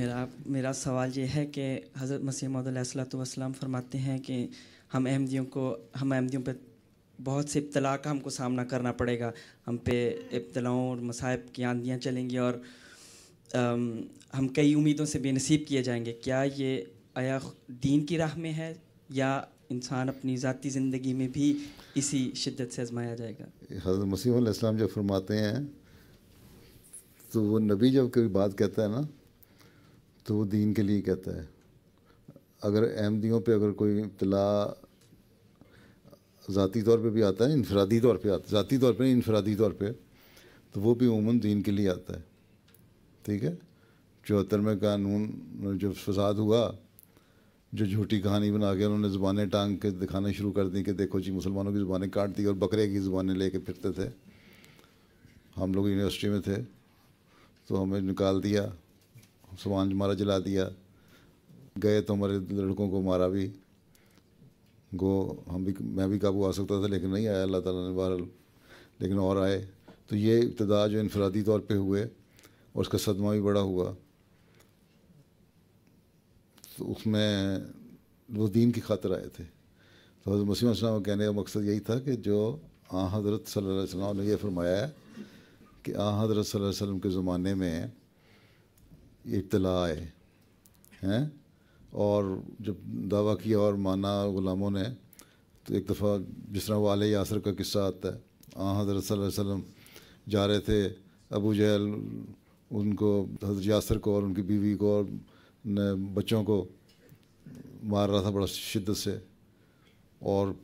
मेरा मेरा सवाल ये है कि हज़रत मसीह मदसलाम फरमाते हैं कि हम अहमदियों को हम अहमदियों पर बहुत से इब्तला का हमको सामना करना पड़ेगा हम पे इब्तलाओं और मसाइब की आंधियाँ चलेंगी और आम, हम कई उम्मीदों से बेनसीब किए जाएंगे क्या ये आया दीन की राह में है या इंसान अपनी ज़ाती ज़िंदगी में भी इसी शिद्दत से आजमाया जाएगा हज़रत मसीम जब फरमाते हैं तो वो नबी जब कभी बात कहता है ना तो वो दीन के लिए कहता है अगर अहमदियों पे अगर कोई इतला ज़ाती तौर पे भी आता है इनफरादी तौर पे आता है ज़ाती तौर पे नहीं इनफरादी तौर पे तो वो भी उमूमन दीन के लिए आता है ठीक है चौहत्तर में कानून जो फसाद हुआ जो झूठी कहानी बना के उन्होंने ज़ुबानें टांग के दिखाना शुरू कर दी कि देखो जी मुसलमानों की ज़ुबानें काट दी और बकरे की ज़ुबानें कर फिरते थे हम लोग यूनिवर्सिटी में थे तो हमें निकाल दिया सामान मारा जला दिया गए तो हमारे लड़कों को मारा भी गो हम भी मैं भी काबू आ सकता था लेकिन नहीं आया अल्लाह ताला ने बहर लेकिन और आए तो ये इब्तदा जो इनफरादी तौर पे हुए और उसका सदमा भी बड़ा हुआ तो उसमें वो दीन की खातर आए थे तो हजरत मसीम का कहने का मकसद यही था कि जो आ हज़रत सल्लल्लाहु अलैहि वसल्लम ने यह फरमाया है कि आ हज़रत सल्लल्लाहु अलैहि वसल्लम के ज़माने में इतला आए हैं और जब दावा किया और माना ग़ुलामों ने तो एक दफ़ा जिस तरह वाल यासर का किस्सा आता है आ हज़रत वसम जा रहे थे अबू जहल उनको हज़रत यासर को और उनकी बीवी को और बच्चों को मार रहा था बड़ा शिद्दत से और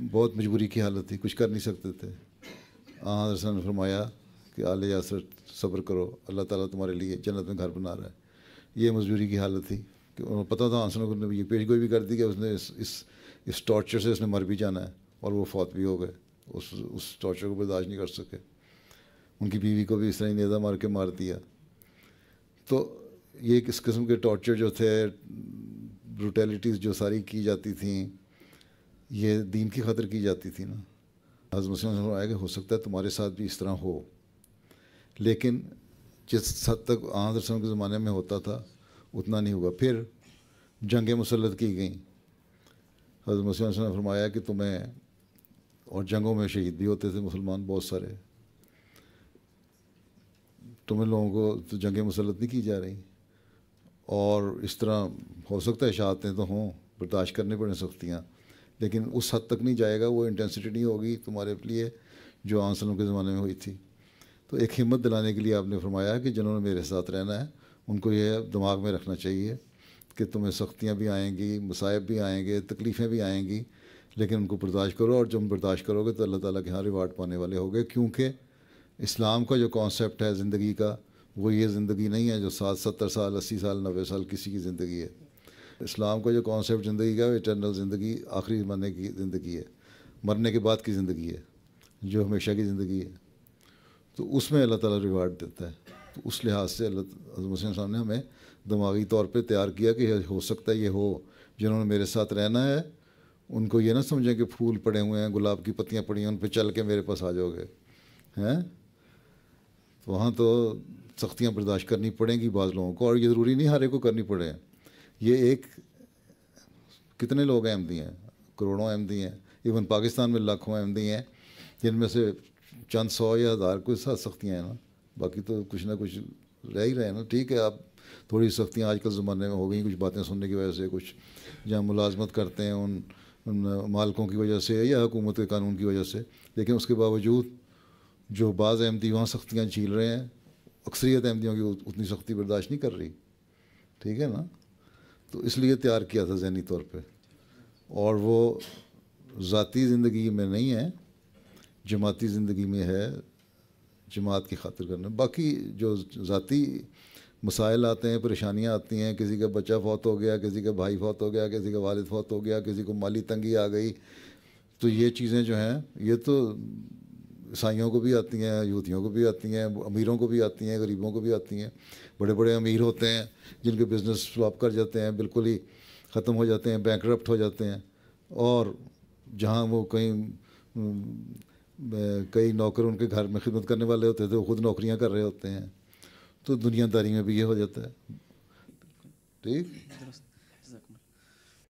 बहुत मजबूरी की हालत थी कुछ कर नहीं सकते थे आ हज़रत ने फरमाया कि आल यासर सब्र करो अल्लाह ताला तुम्हारे लिए जन्नत में घर बना रहा है ये मजबूरी की हालत थी कि उन्होंने पता था हसन ने ये पेशगोई भी कर दी कि उसने इस इस इस टॉर्चर से उसने मर भी जाना है और वो फौत भी हो गए उस उस टॉर्चर को बर्दाश्त नहीं कर सके उनकी बीवी को भी इस तरह ही नेदा मार के मार दिया तो ये किस किस्म के टॉर्चर जो थे ब्रूटैलिटीज़ जो सारी की जाती थी ये दीन की खतर की जाती थी ना हज़रत मुस्लिम आया कि हो सकता है तुम्हारे साथ भी इस तरह हो लेकिन जिस हद तक आंध्र के ज़माने में होता था उतना नहीं हुआ फिर जंगें मुसलत की गई हजरत मसीह ने फरमाया कि तुम्हें और जंगों में शहीद भी होते थे मुसलमान बहुत सारे तुम्हें लोगों को तो जंगें मुसलत नहीं की जा रही और इस तरह हो सकता है शहादतें तो हों बर्दाश्त करनी पड़े सकतियाँ लेकिन उस हद तक नहीं जाएगा वो इंटेंसिटी नहीं होगी तुम्हारे लिए जो आंसलों के ज़माने में हुई थी तो एक हिम्मत दिलाने के लिए आपने फरमाया कि जिन्होंने मेरे साथ रहना है उनको यह दिमाग में रखना चाहिए कि तुम्हें सख्तियाँ भी आएंगी मसायब भी आएंगे तकलीफ़ें भी आएंगी लेकिन उनको बर्दाश्त करो और जब बर्दाश्त करोगे तो अल्लाह ताला के यहाँ रिवार्ड पाने वाले गए क्योंकि इस्लाम का जो कॉन्सेप्ट है ज़िंदगी का वो ये ज़िंदगी नहीं है जो सात सत्तर साल अस्सी साल नबे साल किसी की ज़िंदगी है इस्लाम का जो कॉन्सेप्ट ज़िंदगी का वो ज़िंदगी आखिरी मरने की ज़िंदगी है मरने के बाद की ज़िंदगी है जो हमेशा की ज़िंदगी है तो उसमें अल्लाह ताला रिवार्ड देता है तो उस लिहाज से अल्लाह हुसैन साहब ने हमें दिमागी तौर पर तैयार किया कि हो सकता है ये हो जिन्होंने मेरे साथ रहना है उनको ये ना समझें कि फूल पड़े हुए हैं गुलाब की पत्तियाँ पड़ी हैं उन पर चल के मेरे पास आ जाओगे हैं तो वहाँ तो सख्तियाँ बर्दाश्त करनी पड़ेंगी बाज़ लोगों को और ये ज़रूरी नहीं हर एक को करनी पड़े ये एक कितने लोग अहमदी हैं करोड़ों अहमदी हैं इवन पाकिस्तान में लाखों अहमदी हैं जिनमें से चंद सौ या हज़ार को साथ सख्तियाँ हैं ना बाकी तो कुछ ना कुछ रह ही रहे हैं ना ठीक है आप थोड़ी सख्तियाँ आजकल ज़माने में हो गई कुछ बातें सुनने की वजह से कुछ जहाँ मुलाजमत करते हैं उन, उन मालकों की वजह से या हुकूमत के कानून की वजह से लेकिन उसके बावजूद जो बाज़ अहमदी वहाँ सख्तियाँ झील रहे हैं अक्सरियत अहमदियों की उतनी सख्ती बर्दाश्त नहीं कर रही ठीक है ना तो इसलिए तैयार किया था जहनी तौर पर और वो ज़ाती ज़िंदगी में नहीं है जमाती ज़िंदगी में है जमात की खातिर करना बाकी जो ज़ाती मसाइल आते हैं परेशानियाँ आती हैं किसी का बच्चा फौत हो गया किसी का भाई फौत हो गया किसी का वालिद फौत हो गया किसी को माली तंगी आ गई तो ये चीज़ें जो हैं ये तो ईसाइयों को भी आती हैं यूथियों को भी आती हैं अमीरों को भी आती हैं गरीबों को भी आती हैं बड़े बड़े अमीर होते हैं जिनके बिज़नेस स्वाप कर जाते हैं बिल्कुल ही ख़त्म हो जाते हैं बैंक हो जाते हैं और जहाँ वो कहीं कई नौकर उनके घर में खिदमत करने वाले होते थे तो वो खुद नौकरियां कर रहे होते हैं तो दुनियादारी में भी ये हो जाता है ठीक